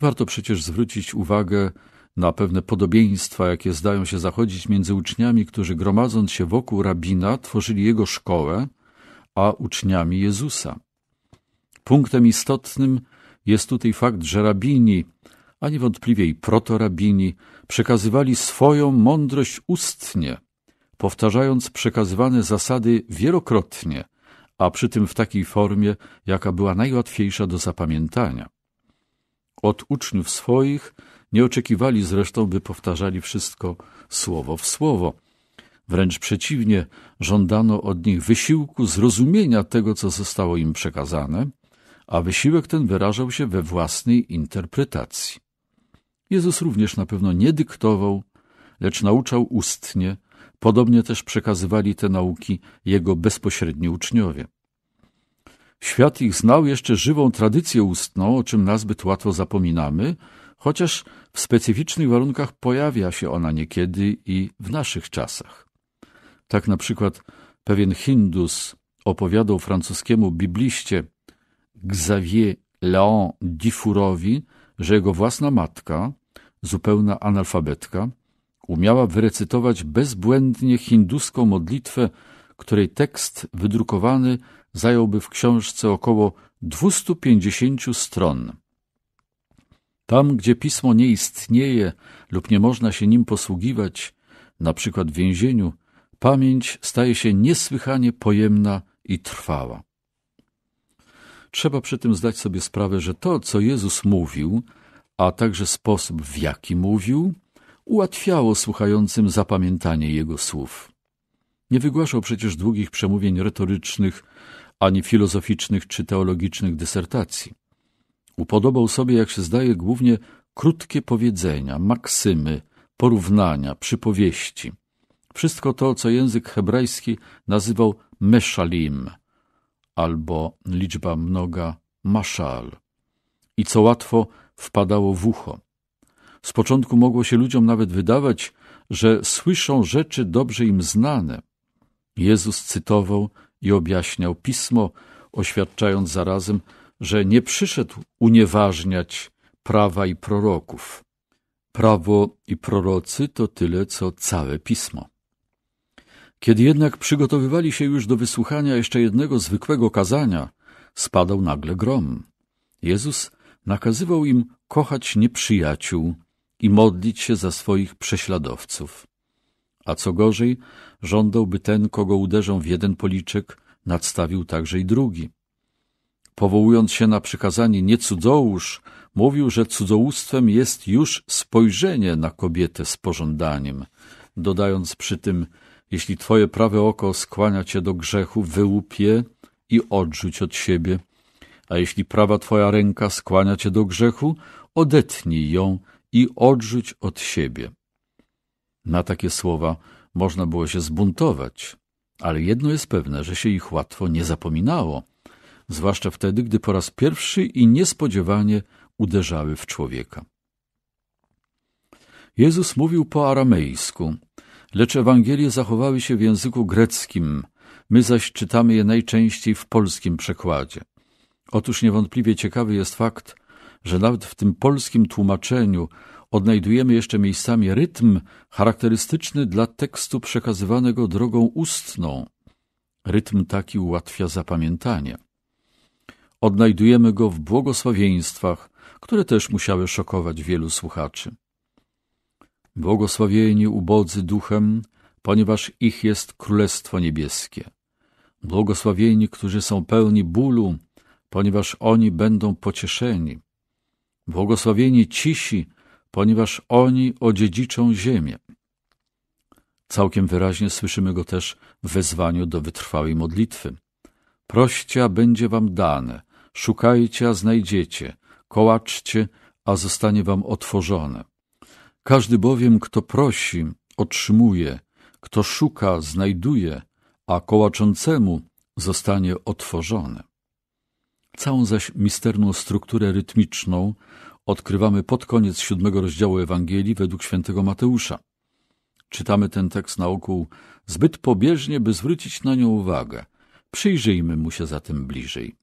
Warto przecież zwrócić uwagę na pewne podobieństwa, jakie zdają się zachodzić między uczniami, którzy gromadząc się wokół rabina, tworzyli jego szkołę, a uczniami Jezusa. Punktem istotnym jest tutaj fakt, że rabini, a niewątpliwie i protorabini, przekazywali swoją mądrość ustnie, powtarzając przekazywane zasady wielokrotnie, a przy tym w takiej formie, jaka była najłatwiejsza do zapamiętania od uczniów swoich, nie oczekiwali zresztą, by powtarzali wszystko słowo w słowo. Wręcz przeciwnie, żądano od nich wysiłku zrozumienia tego, co zostało im przekazane, a wysiłek ten wyrażał się we własnej interpretacji. Jezus również na pewno nie dyktował, lecz nauczał ustnie, podobnie też przekazywali te nauki jego bezpośredni uczniowie. Świat ich znał jeszcze żywą tradycję ustną, o czym nazbyt łatwo zapominamy, chociaż w specyficznych warunkach pojawia się ona niekiedy i w naszych czasach. Tak na przykład pewien Hindus opowiadał francuskiemu bibliście Xavier Leon Difurowi, że jego własna matka, zupełna analfabetka, umiała wyrecytować bezbłędnie hinduską modlitwę, której tekst wydrukowany zająłby w książce około 250 stron. Tam, gdzie pismo nie istnieje lub nie można się nim posługiwać, na przykład w więzieniu, pamięć staje się niesłychanie pojemna i trwała. Trzeba przy tym zdać sobie sprawę, że to, co Jezus mówił, a także sposób, w jaki mówił, ułatwiało słuchającym zapamiętanie Jego słów. Nie wygłaszał przecież długich przemówień retorycznych ani filozoficznych czy teologicznych dysertacji. Upodobał sobie, jak się zdaje, głównie krótkie powiedzenia, maksymy, porównania, przypowieści. Wszystko to, co język hebrajski nazywał meszalim albo liczba mnoga maszal i co łatwo wpadało w ucho. Z początku mogło się ludziom nawet wydawać, że słyszą rzeczy dobrze im znane. Jezus cytował i objaśniał pismo, oświadczając zarazem, że nie przyszedł unieważniać prawa i proroków. Prawo i prorocy to tyle, co całe pismo. Kiedy jednak przygotowywali się już do wysłuchania jeszcze jednego zwykłego kazania, spadał nagle grom. Jezus nakazywał im kochać nieprzyjaciół i modlić się za swoich prześladowców a co gorzej, żądałby ten, kogo uderzą w jeden policzek, nadstawił także i drugi. Powołując się na przykazanie nie cudzołóż, mówił, że cudzołóstwem jest już spojrzenie na kobietę z pożądaniem, dodając przy tym, jeśli twoje prawe oko skłania cię do grzechu, wyłup je i odrzuć od siebie, a jeśli prawa twoja ręka skłania cię do grzechu, odetnij ją i odrzuć od siebie. Na takie słowa można było się zbuntować, ale jedno jest pewne, że się ich łatwo nie zapominało, zwłaszcza wtedy, gdy po raz pierwszy i niespodziewanie uderzały w człowieka. Jezus mówił po aramejsku, lecz Ewangelie zachowały się w języku greckim, my zaś czytamy je najczęściej w polskim przekładzie. Otóż niewątpliwie ciekawy jest fakt, że nawet w tym polskim tłumaczeniu odnajdujemy jeszcze miejscami rytm charakterystyczny dla tekstu przekazywanego drogą ustną. Rytm taki ułatwia zapamiętanie. Odnajdujemy go w błogosławieństwach, które też musiały szokować wielu słuchaczy. Błogosławieni ubodzy duchem, ponieważ ich jest Królestwo Niebieskie. Błogosławieni, którzy są pełni bólu, ponieważ oni będą pocieszeni. Błogosławieni cisi, ponieważ oni odziedziczą ziemię. Całkiem wyraźnie słyszymy go też w wezwaniu do wytrwałej modlitwy. Proście, a będzie wam dane, szukajcie, a znajdziecie, kołaczcie, a zostanie wam otworzone. Każdy bowiem, kto prosi, otrzymuje, kto szuka, znajduje, a kołaczącemu zostanie otworzone. Całą zaś misterną strukturę rytmiczną odkrywamy pod koniec siódmego rozdziału Ewangelii według świętego Mateusza. Czytamy ten tekst na ogół zbyt pobieżnie, by zwrócić na nią uwagę. Przyjrzyjmy mu się zatem bliżej.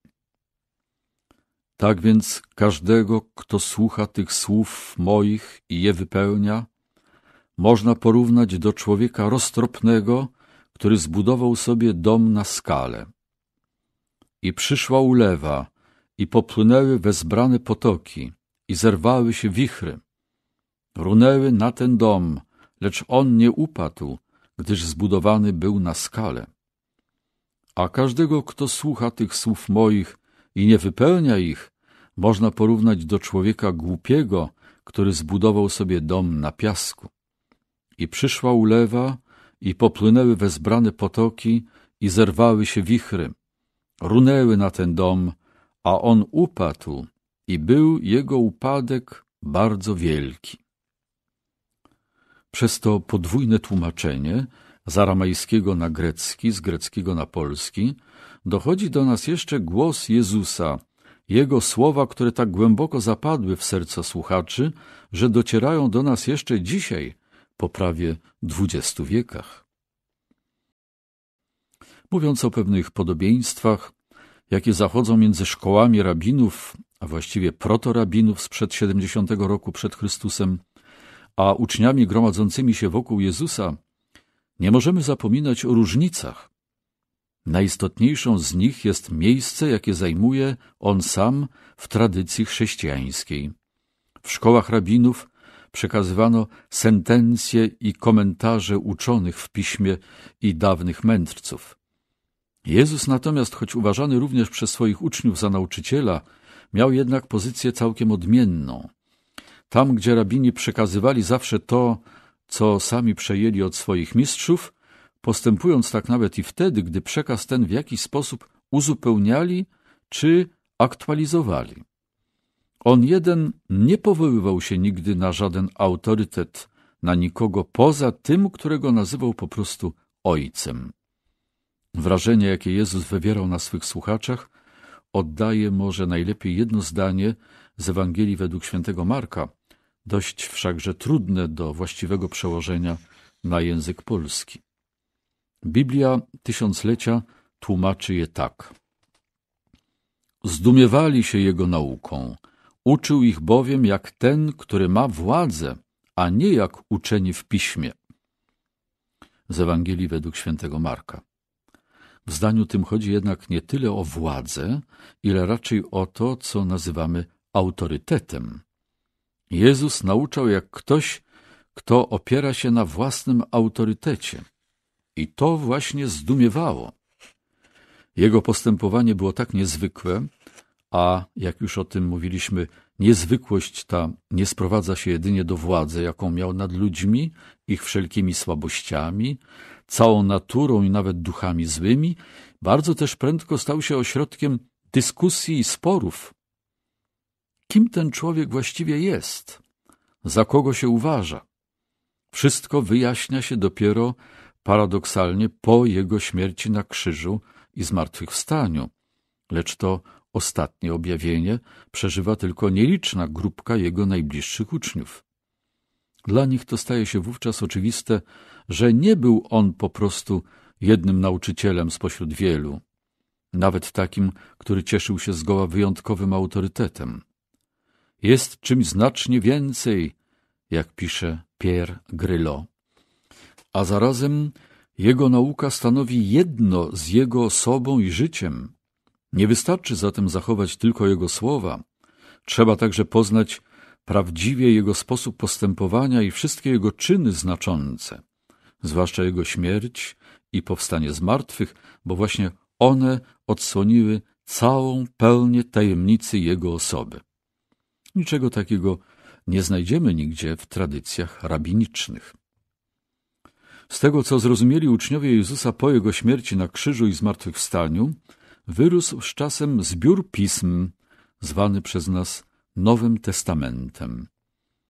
Tak więc każdego, kto słucha tych słów moich i je wypełnia, można porównać do człowieka roztropnego, który zbudował sobie dom na skale. I przyszła ulewa, i popłynęły wezbrane potoki, i zerwały się wichry. Runęły na ten dom, lecz on nie upadł, gdyż zbudowany był na skale. A każdego, kto słucha tych słów moich i nie wypełnia ich, można porównać do człowieka głupiego, który zbudował sobie dom na piasku. I przyszła ulewa, i popłynęły wezbrane potoki, i zerwały się wichry. Runęły na ten dom, a on upadł, i był jego upadek bardzo wielki. Przez to podwójne tłumaczenie z aramejskiego na grecki, z greckiego na polski, dochodzi do nas jeszcze głos Jezusa, jego słowa, które tak głęboko zapadły w serca słuchaczy, że docierają do nas jeszcze dzisiaj, po prawie dwudziestu wiekach. Mówiąc o pewnych podobieństwach, jakie zachodzą między szkołami rabinów a właściwie protorabinów sprzed 70 roku przed Chrystusem, a uczniami gromadzącymi się wokół Jezusa, nie możemy zapominać o różnicach. Najistotniejszą z nich jest miejsce, jakie zajmuje on sam w tradycji chrześcijańskiej. W szkołach rabinów przekazywano sentencje i komentarze uczonych w piśmie i dawnych mędrców. Jezus natomiast, choć uważany również przez swoich uczniów za nauczyciela Miał jednak pozycję całkiem odmienną. Tam, gdzie rabini przekazywali zawsze to, co sami przejęli od swoich mistrzów, postępując tak nawet i wtedy, gdy przekaz ten w jakiś sposób uzupełniali czy aktualizowali. On jeden nie powoływał się nigdy na żaden autorytet, na nikogo poza tym, którego nazywał po prostu ojcem. Wrażenie, jakie Jezus wywierał na swych słuchaczach, oddaje może najlepiej jedno zdanie z Ewangelii według świętego Marka, dość wszakże trudne do właściwego przełożenia na język polski. Biblia tysiąclecia tłumaczy je tak. Zdumiewali się jego nauką. Uczył ich bowiem jak ten, który ma władzę, a nie jak uczeni w piśmie. Z Ewangelii według świętego Marka. W zdaniu tym chodzi jednak nie tyle o władzę, ile raczej o to, co nazywamy autorytetem. Jezus nauczał jak ktoś, kto opiera się na własnym autorytecie. I to właśnie zdumiewało. Jego postępowanie było tak niezwykłe, a jak już o tym mówiliśmy, Niezwykłość ta nie sprowadza się jedynie do władzy, jaką miał nad ludźmi, ich wszelkimi słabościami, całą naturą i nawet duchami złymi, bardzo też prędko stał się ośrodkiem dyskusji i sporów. Kim ten człowiek właściwie jest? Za kogo się uważa? Wszystko wyjaśnia się dopiero paradoksalnie po jego śmierci na krzyżu i zmartwychwstaniu, lecz to Ostatnie objawienie przeżywa tylko nieliczna grupka jego najbliższych uczniów. Dla nich to staje się wówczas oczywiste, że nie był on po prostu jednym nauczycielem spośród wielu, nawet takim, który cieszył się zgoła wyjątkowym autorytetem. Jest czymś znacznie więcej, jak pisze Pierre Grylo. A zarazem jego nauka stanowi jedno z jego osobą i życiem. Nie wystarczy zatem zachować tylko jego słowa, trzeba także poznać prawdziwie jego sposób postępowania i wszystkie jego czyny znaczące, zwłaszcza jego śmierć i powstanie z martwych, bo właśnie one odsłoniły całą pełnię tajemnicy jego osoby. Niczego takiego nie znajdziemy nigdzie w tradycjach rabinicznych. Z tego, co zrozumieli uczniowie Jezusa po jego śmierci na krzyżu i zmartwychwstaniu, wyrósł z czasem zbiór pism, zwany przez nas Nowym Testamentem.